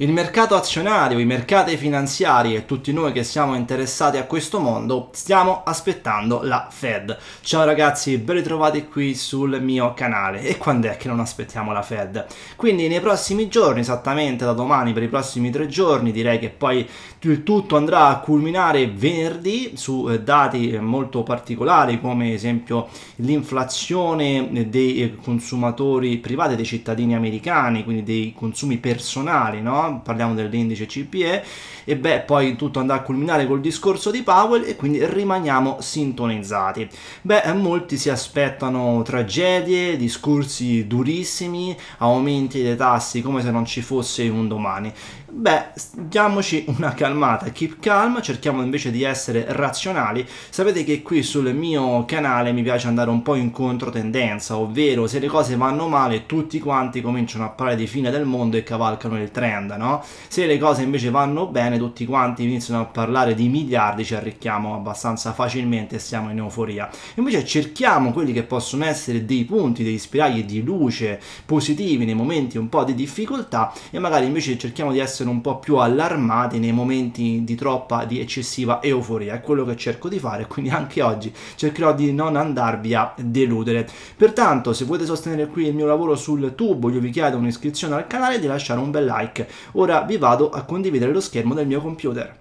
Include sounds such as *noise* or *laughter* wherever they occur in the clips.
Il mercato azionario, i mercati finanziari e tutti noi che siamo interessati a questo mondo stiamo aspettando la Fed. Ciao ragazzi, ben ritrovati qui sul mio canale. E quando è che non aspettiamo la Fed? Quindi nei prossimi giorni, esattamente da domani per i prossimi tre giorni, direi che poi il tutto andrà a culminare venerdì su eh, dati eh, molto particolari come esempio l'inflazione eh, dei consumatori privati, dei cittadini americani, quindi dei consumi personali, no? parliamo dell'indice CPE e beh poi tutto andrà a culminare col discorso di Powell e quindi rimaniamo sintonizzati. Beh, molti si aspettano tragedie, discorsi durissimi, aumenti dei tassi come se non ci fosse un domani. Beh, diamoci una calmata, keep calm, cerchiamo invece di essere razionali. Sapete che qui sul mio canale mi piace andare un po' in controtendenza, ovvero se le cose vanno male tutti quanti cominciano a parlare di fine del mondo e cavalcano il trend, no? Se le cose invece vanno bene tutti quanti iniziano a parlare di miliardi, ci arricchiamo abbastanza facilmente e siamo in euforia. Invece cerchiamo quelli che possono essere dei punti, degli spiragli di luce positivi nei momenti un po' di difficoltà e magari invece cerchiamo di essere essere un po' più allarmati nei momenti di troppa, di eccessiva euforia. È quello che cerco di fare, *laughs* quindi anche oggi cercherò di non andarvi a deludere. Pertanto, se volete sostenere qui il mio lavoro sul tubo, io vi chiedo un'iscrizione al canale e di lasciare un bel like. Ora vi vado a condividere lo schermo del mio computer.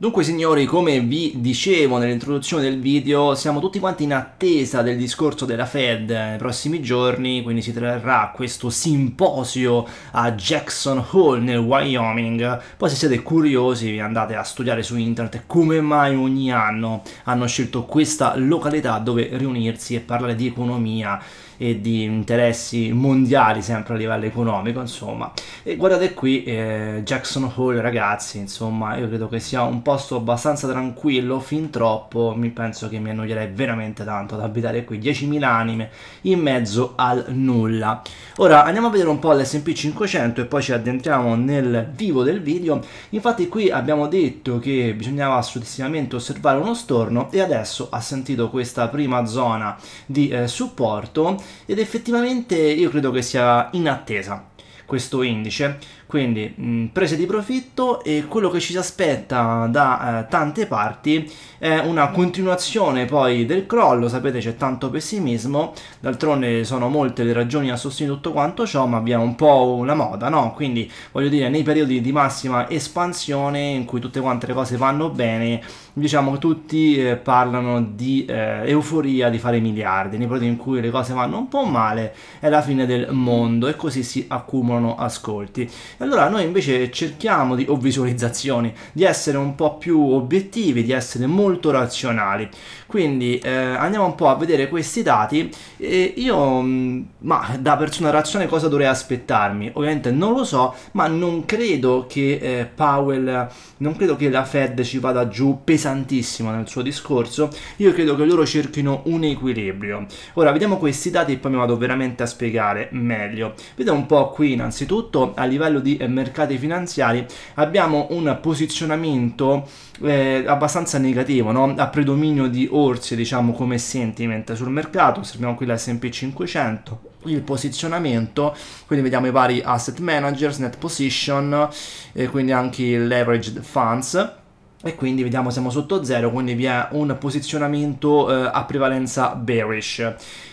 Dunque signori, come vi dicevo nell'introduzione del video, siamo tutti quanti in attesa del discorso della Fed nei prossimi giorni, quindi si terrà questo simposio a Jackson Hole nel Wyoming. Poi se siete curiosi andate a studiare su internet come mai ogni anno hanno scelto questa località dove riunirsi e parlare di economia e di interessi mondiali sempre a livello economico, insomma. E guardate qui eh, Jackson Hole, ragazzi, insomma, io credo che sia un posto abbastanza tranquillo, fin troppo, mi penso che mi annoierei veramente tanto ad abitare qui, 10.000 anime in mezzo al nulla. Ora andiamo a vedere un po' l'S&P 500 e poi ci addentriamo nel vivo del video. Infatti qui abbiamo detto che bisognava successivamente osservare uno storno e adesso ha sentito questa prima zona di eh, supporto ed effettivamente io credo che sia in attesa questo indice quindi mh, mm, prese di profitto e quello che ci si aspetta da eh, tante parti è una continuazione poi del crollo sapete c'è tanto pessimismo d'altronde sono molte le ragioni a sostenere tutto quanto ciò ma abbiamo un po' una moda no quindi voglio dire nei periodi di massima espansione in cui tutte quante le cose vanno bene diciamo che tutti eh, parlano di eh, euforia di fare miliardi nei periodi in cui le cose vanno un po' male è la fine del mondo e così si accumulano sono ascolti. allora noi invece cerchiamo di, o visualizzazioni, di essere un po' più obiettivi, di essere molto razionali. Quindi eh, andiamo un po' a vedere questi dati e io, mm, ma da persona razionale cosa dovrei aspettarmi? Ovviamente non lo so, ma non credo che eh, Powell, non credo che la Fed ci vada giù pesantissimo nel suo discorso, io credo che loro cerchino un equilibrio. Ora vediamo questi dati e poi mi vado veramente a spiegare meglio. Vediamo un po' qui in innanzitutto a livello di eh, mercati finanziari abbiamo un posizionamento eh, abbastanza negativo, no? a predominio di orsi diciamo come sentiment sul mercato, osserviamo qui l'S&P 500 il posizionamento, quindi vediamo i vari asset managers, net position, eh, quindi anche i leveraged funds e quindi vediamo siamo sotto zero quindi vi è un posizionamento eh, a prevalenza bearish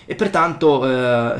e pertanto eh,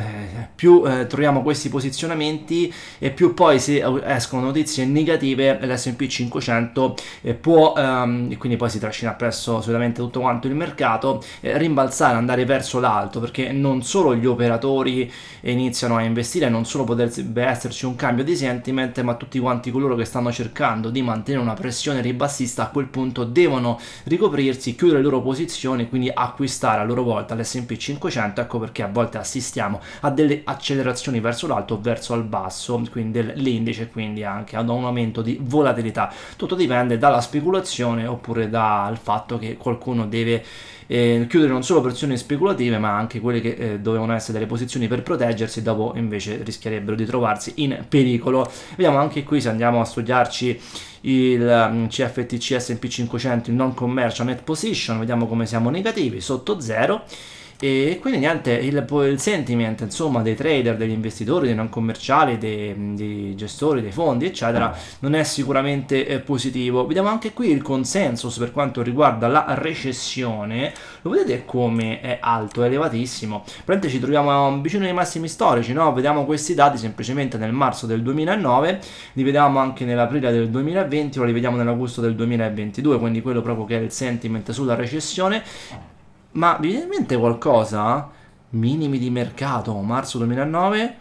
più eh, troviamo questi posizionamenti e più poi se escono notizie negative l'S&P 500 eh, può ehm, e quindi poi si trascina presso assolutamente tutto quanto il mercato eh, rimbalzare andare verso l'alto perché non solo gli operatori iniziano a investire non solo potrebbe esserci un cambio di sentiment ma tutti quanti coloro che stanno cercando di mantenere una pressione ribassista quel punto devono ricoprirsi, chiudere le loro posizioni, quindi acquistare a loro volta l'S&P 500, ecco perché a volte assistiamo a delle accelerazioni verso l'alto o verso il basso, quindi dell'indice, quindi anche ad un aumento di volatilità. Tutto dipende dalla speculazione oppure dal fatto che qualcuno deve eh, chiudere non solo posizioni speculative ma anche quelle che eh, dovevano essere delle posizioni per proteggersi dopo invece rischierebbero di trovarsi in pericolo vediamo anche qui se andiamo a studiarci il mm, CFTCS l'S&P 500 in non commercial net position, vediamo come siamo negativi, sotto 0 e quindi niente, il, il sentiment insomma, dei trader, degli investitori, dei non commerciali, dei, dei gestori, dei fondi, eccetera, ah. non è sicuramente eh, positivo. Vediamo anche qui il consensus per quanto riguarda la recessione. Lo vedete come è alto, è elevatissimo. Praticamente ci troviamo vicino ai massimi storici, no? Vediamo questi dati semplicemente nel marzo del 2009, li vediamo anche nell'aprile del 2020, ora li vediamo nell'agosto del 2022, quindi quello proprio che è il sentiment sulla recessione ma vi viene in mente qualcosa? Minimi di mercato, marzo 2009,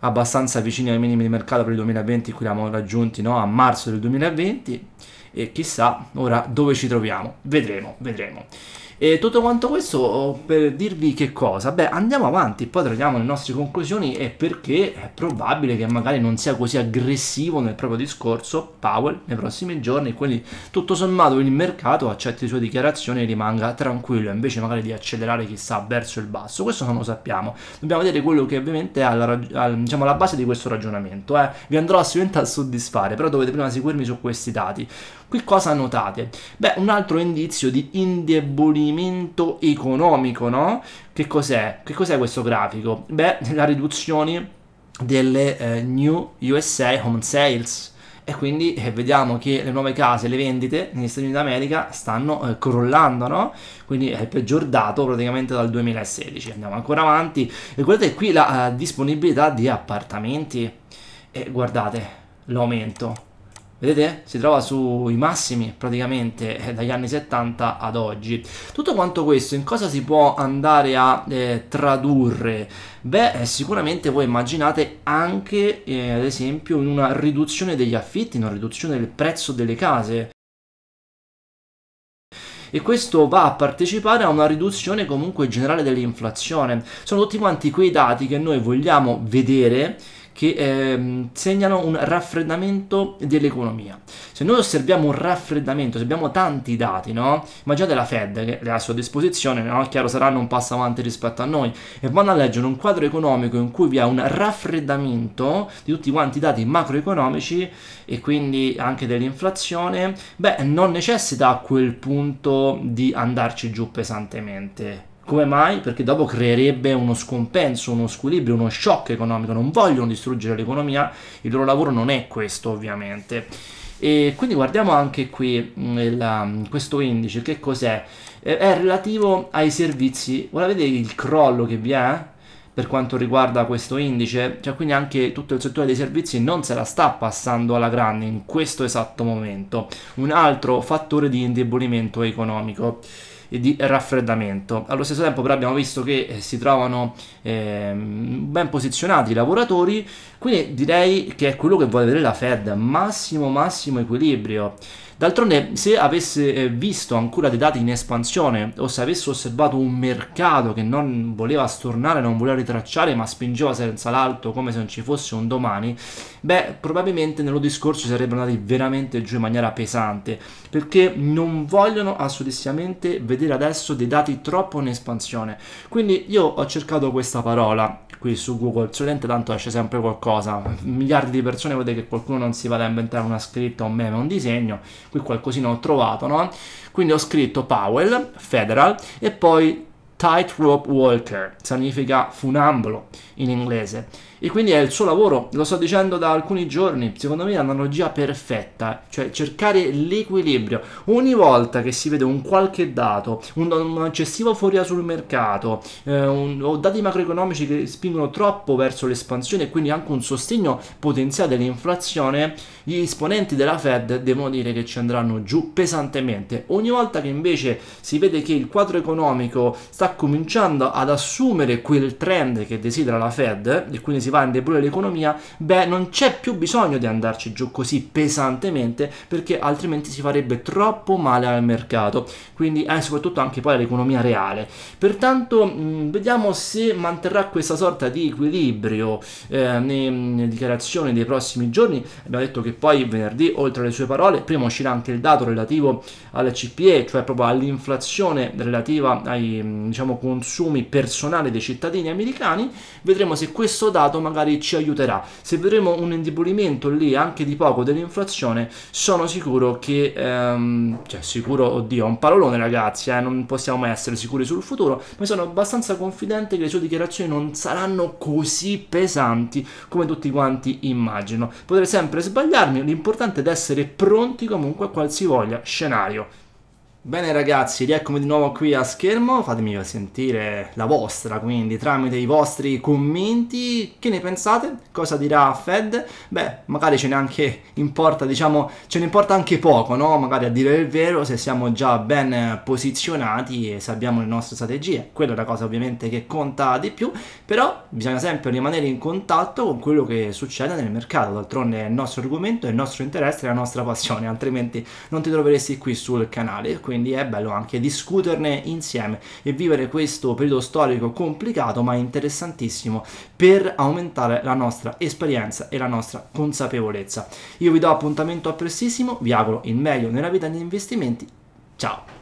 abbastanza vicini ai minimi di mercato per il 2020, qui li abbiamo raggiunti no? a marzo del 2020 e chissà ora dove ci troviamo. Vedremo, vedremo. E tutto quanto questo oh, per dirvi che cosa? Beh, andiamo avanti, poi troviamo le nostre conclusioni e perché è probabile che magari non sia così aggressivo nel proprio discorso Powell nei prossimi giorni, quindi tutto sommato il mercato accetti le sue dichiarazioni e rimanga tranquillo, invece magari di accelerare chissà verso il basso, questo non lo sappiamo. Dobbiamo vedere quello che ovviamente è alla, al, diciamo, alla base di questo ragionamento. Eh. Vi andrò assolutamente a soddisfare, però dovete prima seguirmi su questi dati. Qui cosa notate? Beh, un altro indizio di indebolimento economico, no? Che cos'è? Che cos'è questo grafico? Beh, la riduzione delle eh, New USA Home Sales e quindi eh, vediamo che le nuove case, le vendite negli Stati Uniti d'America stanno eh, crollando, no? quindi è eh, peggiorato praticamente dal 2016. Andiamo ancora avanti e guardate qui la uh, disponibilità di appartamenti e guardate l'aumento Vedete? Si trova sui massimi praticamente eh, dagli anni 70 ad oggi. Tutto quanto questo in cosa si può andare a eh, tradurre? Beh, eh, sicuramente voi immaginate anche eh, ad esempio in una riduzione degli affitti, in una riduzione del prezzo delle case e questo va a partecipare a una riduzione comunque generale dell'inflazione. Sono tutti quanti quei dati che noi vogliamo vedere che ehm, segnano un raffreddamento dell'economia. Se noi osserviamo un raffreddamento, se abbiamo tanti dati, no? immaginate la Fed che è a sua disposizione, no? chiaro saranno un passo avanti rispetto a noi, e vanno a leggere un quadro economico in cui vi è un raffreddamento di tutti quanti i dati macroeconomici e quindi anche dell'inflazione, beh, non necessita a quel punto di andarci giù pesantemente come mai? Perché dopo creerebbe uno scompenso, uno squilibrio, uno shock economico. Non vogliono distruggere l'economia, il loro lavoro non è questo ovviamente. E quindi guardiamo anche qui mm, la, mm, questo indice, che cos'è? Eh, è relativo ai servizi. Ora vedete il crollo che vi è? Eh? per quanto riguarda questo indice, cioè quindi anche tutto il settore dei servizi non se la sta passando alla grande in questo esatto momento, un altro fattore di indebolimento economico di raffreddamento. Allo stesso tempo però abbiamo visto che eh, si trovano eh, ben posizionati i lavoratori, quindi direi che è quello che vuole vedere la Fed, massimo massimo equilibrio. D'altronde, se avesse eh, visto ancora dei dati in espansione o se avesse osservato un mercato che non voleva stornare, non voleva ritracciare, ma spingeva senza l'alto come se non ci fosse un domani, beh, probabilmente nello discorso sarebbero andati veramente giù in maniera pesante perché non vogliono assolutamente vedere adesso dei dati troppo in espansione. Quindi io ho cercato questa parola qui su Google, solamente tanto esce sempre qualcosa, miliardi di persone vede che qualcuno non si vada a inventare una scritta, un meme, un disegno, qui qualcosina ho trovato, no? Quindi ho scritto Powell, Federal, e poi Tightrope Walker, significa funambolo in inglese e quindi è il suo lavoro, lo sto dicendo da alcuni giorni, secondo me è un'analogia perfetta, cioè cercare l'equilibrio. Ogni volta che si vede un qualche dato, un, un'eccessiva furia sul mercato, eh, un, o dati macroeconomici che spingono troppo verso l'espansione e quindi anche un sostegno potenziale dell'inflazione, gli esponenti della Fed devono dire che ci andranno giù pesantemente. Ogni volta che invece si vede che il quadro economico sta cominciando ad assumere quel trend che desidera la Fed, e quindi si va vende pure l'economia, beh non c'è più bisogno di andarci giù così pesantemente perché altrimenti si farebbe troppo male al mercato, quindi eh, soprattutto anche poi all'economia reale. Pertanto mh, mm, vediamo se manterrà questa sorta di equilibrio eh, nelle dichiarazioni dei prossimi giorni. Abbiamo detto che poi venerdì, oltre alle sue parole, prima uscirà anche il dato relativo al CPE, cioè proprio all'inflazione relativa ai mm, diciamo, consumi personali dei cittadini americani. Vedremo se questo dato mercato magari ci aiuterà. Se vedremo un indebolimento lì anche di poco dell'inflazione, sono sicuro che, ehm, cioè sicuro, oddio, è un parolone ragazzi, eh, non possiamo mai essere sicuri sul futuro, ma sono abbastanza confidente che le sue dichiarazioni non saranno così pesanti come tutti quanti immagino. Potrei sempre sbagliarmi, l'importante è essere pronti comunque a qualsivoglia scenario. Bene ragazzi, rieccomi di nuovo qui a schermo, fatemi sentire la vostra quindi tramite i vostri commenti, che ne pensate? Cosa dirà Fed? Beh, magari ce ne anche importa, diciamo, ce ne importa anche poco, no? Magari a dire il vero se siamo già ben posizionati e se abbiamo le nostre strategie, quella è la cosa ovviamente che conta di più, però bisogna sempre rimanere in contatto con quello che succede nel mercato, d'altronde è il nostro argomento, è il nostro interesse, è la nostra passione, *laughs* altrimenti non ti troveresti qui sul canale, quindi quindi è bello anche discuterne insieme e vivere questo periodo storico complicato ma interessantissimo per aumentare la nostra esperienza e la nostra consapevolezza. Io vi do appuntamento a prestissimo, vi auguro il meglio nella vita degli investimenti, ciao!